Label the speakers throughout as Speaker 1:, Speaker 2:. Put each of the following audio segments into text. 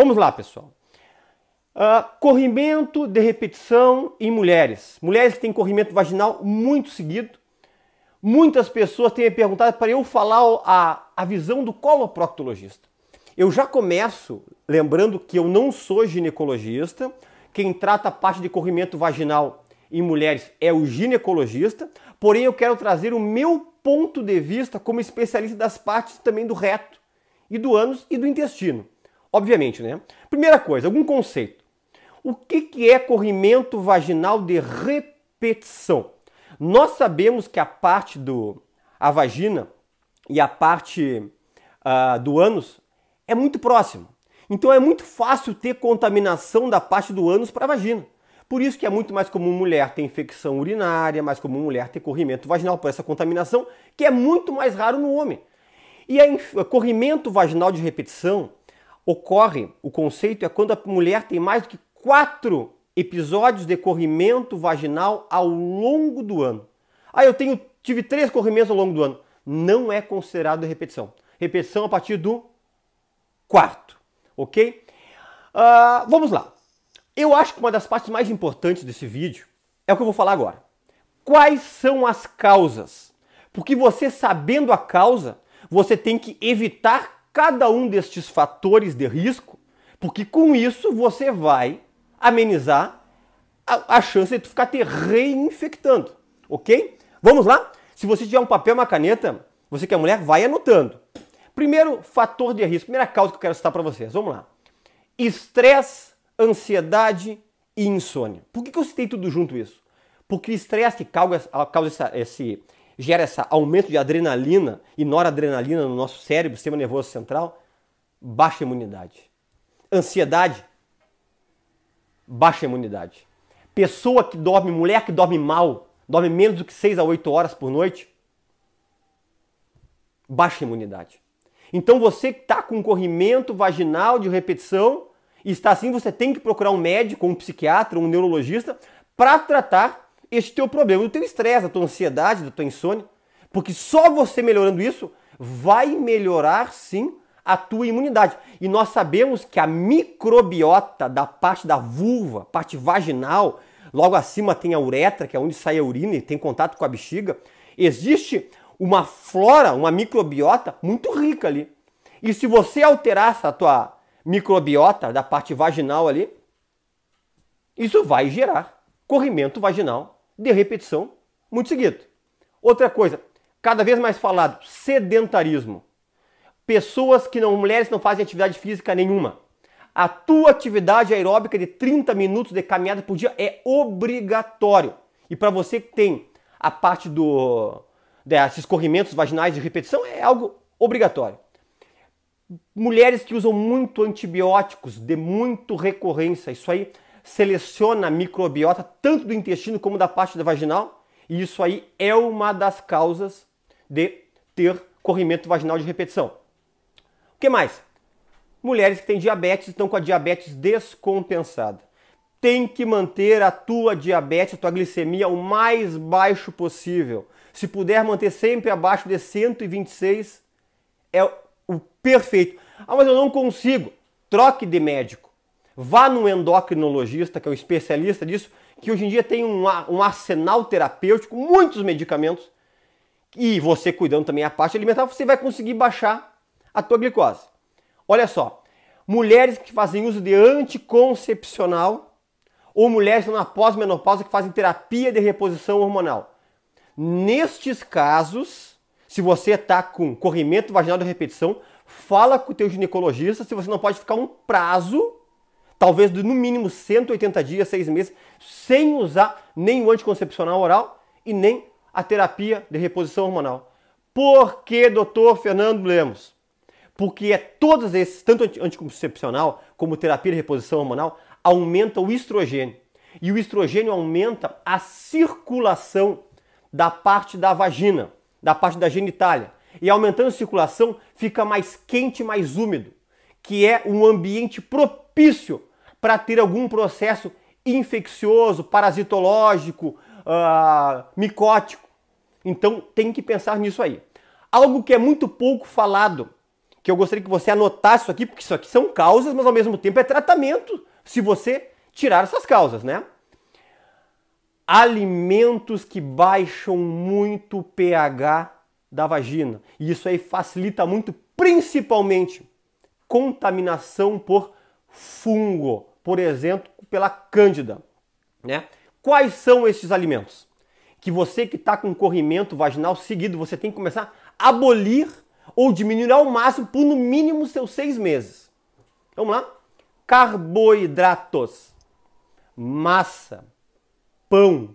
Speaker 1: Vamos lá, pessoal. Uh, corrimento de repetição em mulheres. Mulheres que têm corrimento vaginal muito seguido. Muitas pessoas têm me perguntado para eu falar a, a visão do coloproctologista. Eu já começo lembrando que eu não sou ginecologista. Quem trata a parte de corrimento vaginal em mulheres é o ginecologista. Porém, eu quero trazer o meu ponto de vista como especialista das partes também do reto e do ânus e do intestino. Obviamente, né? Primeira coisa, algum conceito. O que, que é corrimento vaginal de repetição? Nós sabemos que a parte do a vagina e a parte uh, do ânus é muito próximo. Então é muito fácil ter contaminação da parte do ânus para a vagina. Por isso que é muito mais comum mulher ter infecção urinária, mais comum mulher ter corrimento vaginal por essa contaminação, que é muito mais raro no homem. E a corrimento vaginal de repetição ocorre, o conceito é quando a mulher tem mais do que quatro episódios de corrimento vaginal ao longo do ano. Ah, eu tenho, tive três corrimentos ao longo do ano. Não é considerado repetição. Repetição a partir do quarto, ok? Uh, vamos lá. Eu acho que uma das partes mais importantes desse vídeo é o que eu vou falar agora. Quais são as causas? Porque você sabendo a causa, você tem que evitar cada um destes fatores de risco, porque com isso você vai amenizar a, a chance de tu ficar te reinfectando, ok? Vamos lá? Se você tiver um papel e uma caneta, você que é mulher, vai anotando. Primeiro fator de risco, primeira causa que eu quero citar para vocês, vamos lá. Estresse, ansiedade e insônia. Por que, que eu citei tudo junto isso? Porque o estresse que causa, causa esse, gera esse aumento de adrenalina e noradrenalina no nosso cérebro, sistema nervoso central, baixa imunidade. Ansiedade, baixa imunidade. Pessoa que dorme, mulher que dorme mal, dorme menos do que 6 a 8 horas por noite, baixa imunidade. Então você que está com corrimento vaginal de repetição, e está assim, você tem que procurar um médico, um psiquiatra, um neurologista para tratar este teu problema, do teu estresse, da tua ansiedade, da tua insônia, porque só você melhorando isso vai melhorar sim a tua imunidade. E nós sabemos que a microbiota da parte da vulva, parte vaginal, logo acima tem a uretra, que é onde sai a urina e tem contato com a bexiga, existe uma flora, uma microbiota muito rica ali. E se você alterar essa tua microbiota da parte vaginal ali, isso vai gerar corrimento vaginal de repetição muito seguido. Outra coisa, cada vez mais falado, sedentarismo. Pessoas que não, mulheres não fazem atividade física nenhuma. A tua atividade aeróbica de 30 minutos de caminhada por dia é obrigatório. E para você que tem a parte do desses corrimentos vaginais de repetição é algo obrigatório. Mulheres que usam muito antibióticos de muito recorrência, isso aí seleciona a microbiota tanto do intestino como da parte vaginal, e isso aí é uma das causas de ter corrimento vaginal de repetição. O que mais? Mulheres que têm diabetes estão com a diabetes descompensada. Tem que manter a tua diabetes, a tua glicemia o mais baixo possível. Se puder manter sempre abaixo de 126, é o perfeito. Ah, mas eu não consigo. Troque de médico vá no endocrinologista, que é o especialista disso, que hoje em dia tem um, um arsenal terapêutico, muitos medicamentos, e você cuidando também a parte alimentar, você vai conseguir baixar a tua glicose. Olha só, mulheres que fazem uso de anticoncepcional ou mulheres na pós-menopausa que fazem terapia de reposição hormonal. Nestes casos, se você está com corrimento vaginal de repetição, fala com o teu ginecologista se você não pode ficar um prazo talvez de no mínimo 180 dias, 6 meses, sem usar nem o anticoncepcional oral e nem a terapia de reposição hormonal. Por que, doutor Fernando Lemos? Porque é todos esses, tanto anticoncepcional como terapia de reposição hormonal, aumenta o estrogênio. E o estrogênio aumenta a circulação da parte da vagina, da parte da genitália. E aumentando a circulação, fica mais quente, mais úmido, que é um ambiente propício para ter algum processo infeccioso, parasitológico, uh, micótico. Então tem que pensar nisso aí. Algo que é muito pouco falado, que eu gostaria que você anotasse isso aqui, porque isso aqui são causas, mas ao mesmo tempo é tratamento, se você tirar essas causas, né? Alimentos que baixam muito o pH da vagina. E isso aí facilita muito, principalmente, contaminação por fungo por exemplo, pela cândida. Né? Quais são esses alimentos? Que você que está com corrimento vaginal seguido, você tem que começar a abolir ou diminuir ao máximo por no mínimo seus seis meses. Vamos lá? Carboidratos, massa, pão,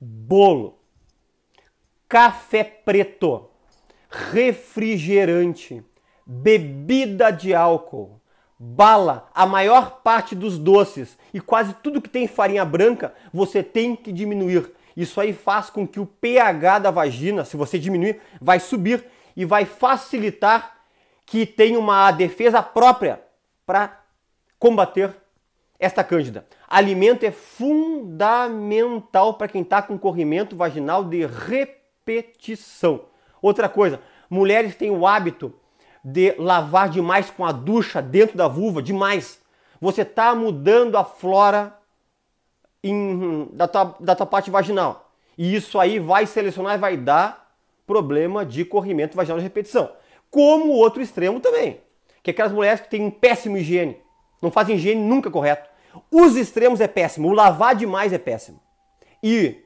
Speaker 1: bolo, café preto, refrigerante, bebida de álcool, bala, a maior parte dos doces e quase tudo que tem farinha branca, você tem que diminuir. Isso aí faz com que o pH da vagina, se você diminuir, vai subir e vai facilitar que tenha uma defesa própria para combater esta cândida. Alimento é fundamental para quem está com corrimento vaginal de repetição. Outra coisa, mulheres têm o hábito de lavar demais com a ducha dentro da vulva, demais. Você está mudando a flora em, da, tua, da tua parte vaginal. E isso aí vai selecionar e vai dar problema de corrimento vaginal de repetição. Como o outro extremo também, que é aquelas mulheres que têm um péssimo higiene, não fazem higiene nunca correto. Os extremos é péssimo, o lavar demais é péssimo. E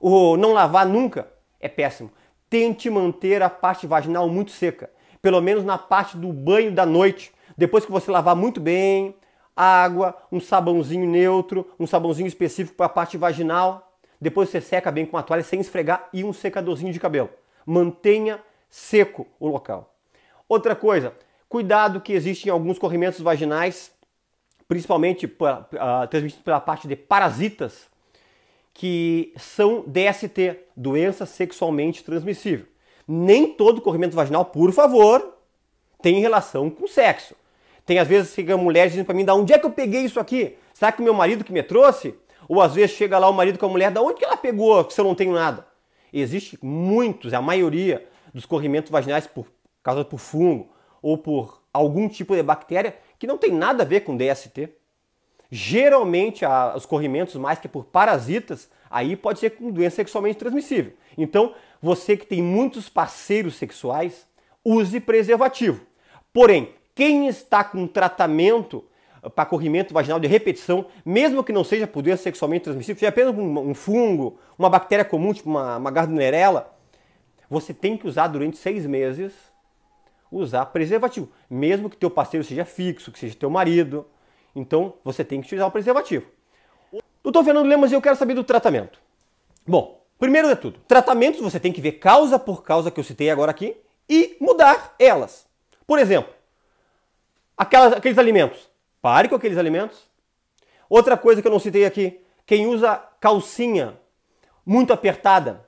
Speaker 1: o não lavar nunca é péssimo. Tente manter a parte vaginal muito seca pelo menos na parte do banho da noite, depois que você lavar muito bem, água, um sabãozinho neutro, um sabãozinho específico para a parte vaginal. Depois você seca bem com a toalha sem esfregar e um secadorzinho de cabelo. Mantenha seco o local. Outra coisa, cuidado que existem alguns corrimentos vaginais, principalmente uh, transmitidos pela parte de parasitas, que são DST, doença sexualmente transmissível. Nem todo corrimento vaginal, por favor, tem relação com sexo. Tem às vezes chega mulher dizendo para mim, da onde é que eu peguei isso aqui? Será que o meu marido que me trouxe? Ou às vezes chega lá o marido com a mulher, da onde que ela pegou se eu não tenho nada? Existe muitos, é a maioria dos corrimentos vaginais por causa por fungo ou por algum tipo de bactéria que não tem nada a ver com DST. Geralmente a, os corrimentos mais que por parasitas Aí pode ser com doença sexualmente transmissível. Então, você que tem muitos parceiros sexuais, use preservativo. Porém, quem está com tratamento para corrimento vaginal de repetição, mesmo que não seja por doença sexualmente transmissível, seja apenas um, um fungo, uma bactéria comum, tipo uma, uma gardnerella, você tem que usar durante seis meses, usar preservativo. Mesmo que teu parceiro seja fixo, que seja teu marido, então você tem que utilizar o preservativo. Doutor Fernando Lemos, eu quero saber do tratamento. Bom, primeiro de tudo, tratamentos você tem que ver causa por causa que eu citei agora aqui e mudar elas. Por exemplo, aquelas, aqueles alimentos. Pare com aqueles alimentos. Outra coisa que eu não citei aqui, quem usa calcinha muito apertada,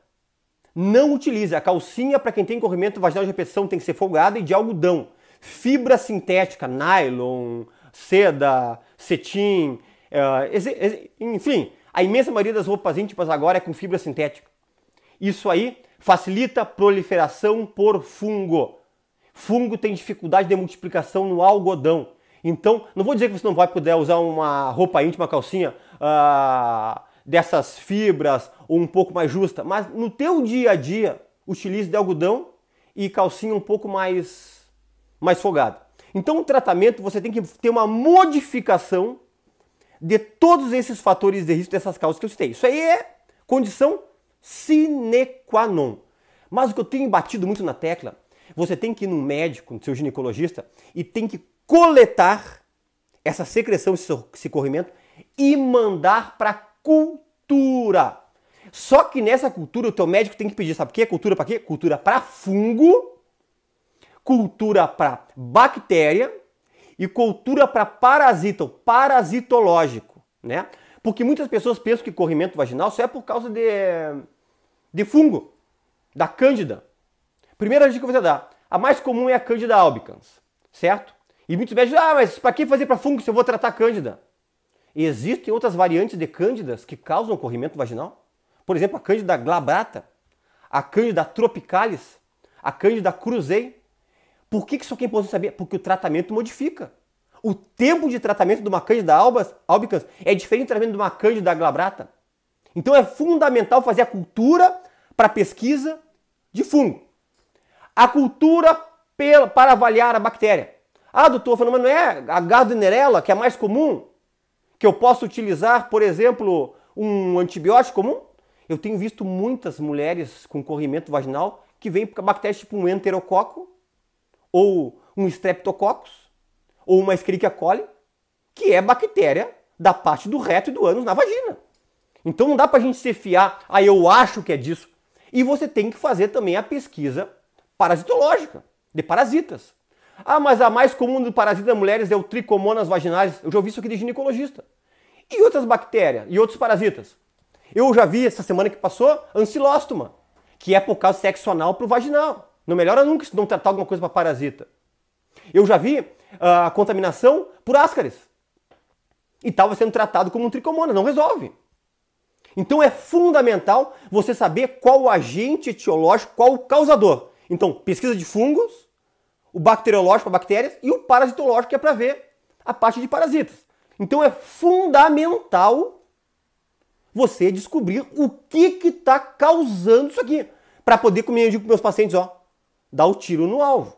Speaker 1: não utilize. A calcinha para quem tem corrimento vaginal de repetição tem que ser folgada e de algodão. Fibra sintética, nylon, seda, cetim, é, enfim, a imensa maioria das roupas íntimas agora é com fibra sintética. Isso aí facilita a proliferação por fungo. Fungo tem dificuldade de multiplicação no algodão. Então, não vou dizer que você não vai poder usar uma roupa íntima, uma calcinha ah, dessas fibras ou um pouco mais justa, mas no teu dia a dia utilize de algodão e calcinha um pouco mais mais folgada. Então, o tratamento você tem que ter uma modificação de todos esses fatores de risco dessas causas que eu citei. Isso aí é condição sine qua non. Mas o que eu tenho batido muito na tecla, você tem que ir num médico, no seu ginecologista, e tem que coletar essa secreção, esse corrimento e mandar para cultura. Só que nessa cultura o teu médico tem que pedir, sabe o que? Cultura para quê? Cultura para fungo, cultura para bactéria e cultura para parasita, o parasitológico, né? Porque muitas pessoas pensam que corrimento vaginal só é por causa de, de fungo, da cândida. Primeira dica que você dá, a mais comum é a cândida albicans, certo? E muitos médicos, ah, mas para que fazer para fungo se eu vou tratar cândida? Existem outras variantes de cândidas que causam corrimento vaginal? Por exemplo, a cândida glabrata, a cândida tropicalis, a cândida cruzei, por que, que só quem é importante saber? Porque o tratamento modifica. O tempo de tratamento de uma cândida albas, albicans é diferente do tratamento de uma cândida glabrata. Então é fundamental fazer a cultura para pesquisa de fungo. A cultura pela, para avaliar a bactéria. Ah, doutor, falando, mas não é a gardnerella, que é mais comum, que eu posso utilizar, por exemplo, um antibiótico comum? Eu tenho visto muitas mulheres com corrimento vaginal que vêm com bactérias tipo um enterococo ou um streptococcus, ou uma escherichia coli, que é bactéria da parte do reto e do ânus na vagina. Então não dá para a gente se fiar, ah, eu acho que é disso. E você tem que fazer também a pesquisa parasitológica, de parasitas. Ah, mas a mais comum do parasita das mulheres é o tricomonas vaginalis. Eu já ouvi isso aqui de ginecologista. E outras bactérias, e outros parasitas. Eu já vi essa semana que passou, ancilóstoma, que é por causa sexo anal para o vaginal. Não melhora nunca se não tratar alguma coisa para parasita. Eu já vi ah, a contaminação por ascaris. E estava sendo tratado como um tricomonas, não resolve. Então é fundamental você saber qual o agente etiológico, qual o causador. Então, pesquisa de fungos, o bacteriológico para bactérias e o parasitológico, que é para ver a parte de parasitas. Então é fundamental você descobrir o que está causando isso aqui. Para poder, como eu digo para meus pacientes, ó, dá o tiro no alvo.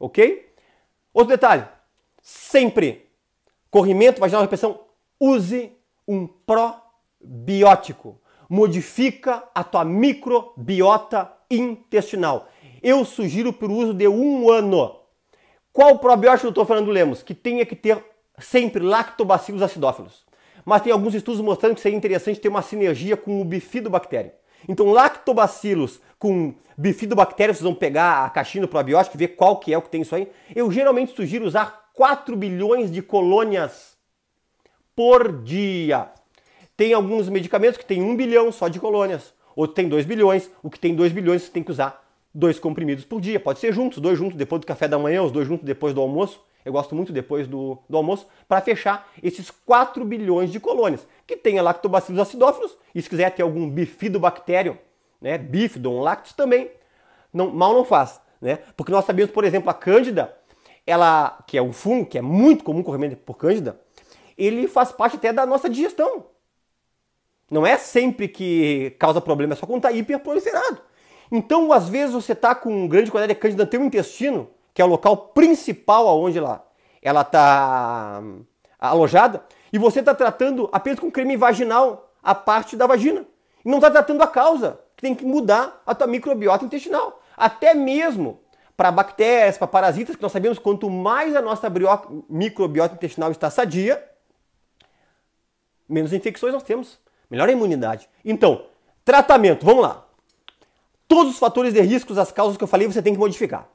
Speaker 1: Ok? Outro detalhe: sempre corrimento vaginal de repressão, use um probiótico. Modifica a tua microbiota intestinal. Eu sugiro o uso de um ano. Qual probiótico, doutor Fernando Lemos? Que tenha que ter sempre lactobacilos acidófilos. Mas tem alguns estudos mostrando que seria interessante ter uma sinergia com o bifidobactéria. Então, lactobacilos com bifidobactérias, vocês vão pegar a caixinha do probiótico e ver qual que é o que tem isso aí. Eu geralmente sugiro usar 4 bilhões de colônias por dia. Tem alguns medicamentos que tem 1 bilhão só de colônias, outro tem 2 bilhões, o que tem 2 bilhões você tem que usar dois comprimidos por dia. Pode ser juntos, dois juntos depois do café da manhã, os dois juntos depois do almoço eu gosto muito depois do, do almoço, para fechar esses 4 bilhões de colônias, que tem a lactobacilos acidófilos, e se quiser ter algum bifidobactério, né, bifidon lactis também, não, mal não faz, né? Porque nós sabemos, por exemplo, a cândida, ela, que é um fungo que é muito comum correr por cândida, ele faz parte até da nossa digestão. Não é sempre que causa problema, é só quando está hiperproliferado. Então, às vezes, você está com um grande quantidade de cândida no teu intestino, que é o local principal aonde lá ela está hum, alojada, e você está tratando apenas com creme vaginal a parte da vagina. E não está tratando a causa, que tem que mudar a tua microbiota intestinal. Até mesmo para bactérias, para parasitas, que nós sabemos quanto mais a nossa microbiota intestinal está sadia, menos infecções nós temos, melhor a imunidade. Então, tratamento, vamos lá. Todos os fatores de riscos, as causas que eu falei, você tem que modificar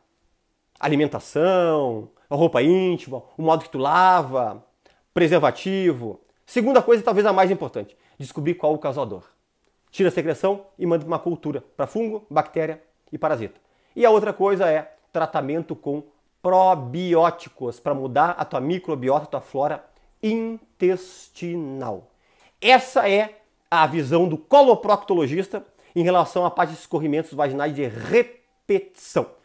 Speaker 1: alimentação, a roupa íntima, o modo que tu lava, preservativo. Segunda coisa, talvez a mais importante, descobrir qual o causador. Tira a secreção e manda para uma cultura para fungo, bactéria e parasita. E a outra coisa é tratamento com probióticos para mudar a tua microbiota, a tua flora intestinal. Essa é a visão do coloproctologista em relação à parte de escorrimentos vaginais de repetição.